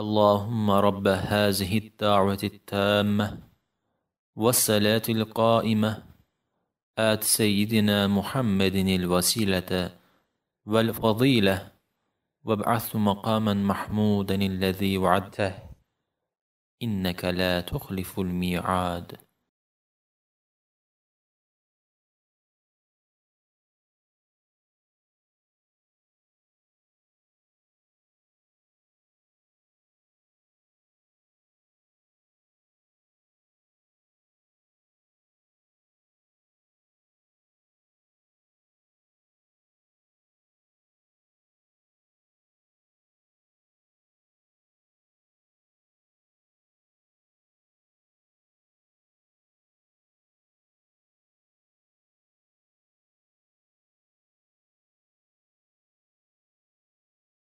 اللهم رب هذه الدعوة التامة والصلاة القائمة آت سيدنا محمد الوسيلة والفضيلة وابعث مقاما محمودا الذي وعدته إنك لا تخلف الميعاد